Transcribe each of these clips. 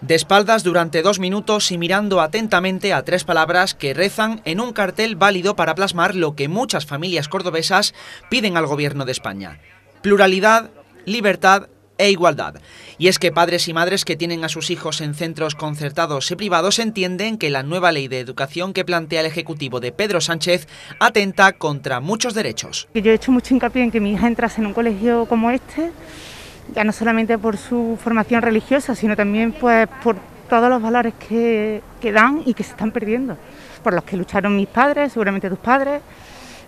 De espaldas durante dos minutos y mirando atentamente a tres palabras que rezan en un cartel válido para plasmar lo que muchas familias cordobesas piden al gobierno de España. Pluralidad, libertad e igualdad. Y es que padres y madres que tienen a sus hijos en centros concertados y privados entienden que la nueva ley de educación que plantea el Ejecutivo de Pedro Sánchez atenta contra muchos derechos. Yo he hecho mucho hincapié en que mi hija entrase en un colegio como este ya no solamente por su formación religiosa, sino también pues por todos los valores que, que dan y que se están perdiendo, por los que lucharon mis padres, seguramente tus padres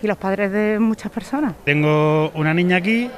y los padres de muchas personas. Tengo una niña aquí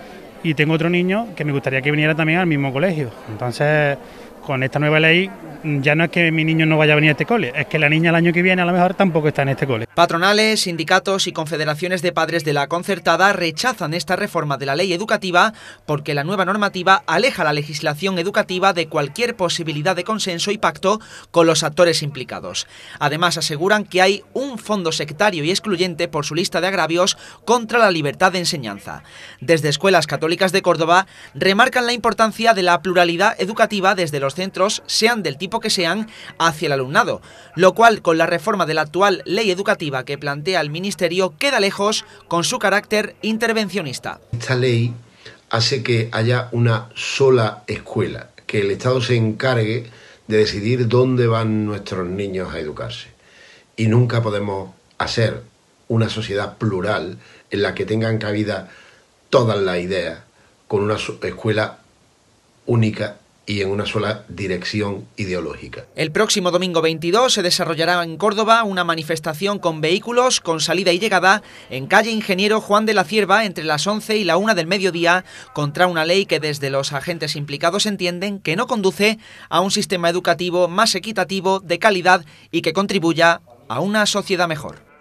y tengo otro niño que me gustaría que viniera también al mismo colegio. Entonces, con esta nueva ley ya no es que mi niño no vaya a venir a este cole, es que la niña el año que viene a lo mejor tampoco está en este cole. Patronales, sindicatos y confederaciones de padres de la concertada rechazan esta reforma de la ley educativa porque la nueva normativa aleja la legislación educativa de cualquier posibilidad de consenso y pacto con los actores implicados. Además aseguran que hay un fondo sectario y excluyente por su lista de agravios contra la libertad de enseñanza. Desde Escuelas Católicas de Córdoba remarcan la importancia de la pluralidad educativa desde los centros, sean del tipo que sean, hacia el alumnado, lo cual con la reforma de la actual ley educativa que plantea el Ministerio queda lejos con su carácter intervencionista. Esta ley hace que haya una sola escuela, que el Estado se encargue de decidir dónde van nuestros niños a educarse. Y nunca podemos hacer una sociedad plural en la que tengan cabida todas las ideas, con una escuela única y en una sola dirección ideológica. El próximo domingo 22 se desarrollará en Córdoba una manifestación con vehículos con salida y llegada en calle Ingeniero Juan de la Cierva entre las 11 y la 1 del mediodía contra una ley que desde los agentes implicados entienden que no conduce a un sistema educativo más equitativo, de calidad y que contribuya a una sociedad mejor.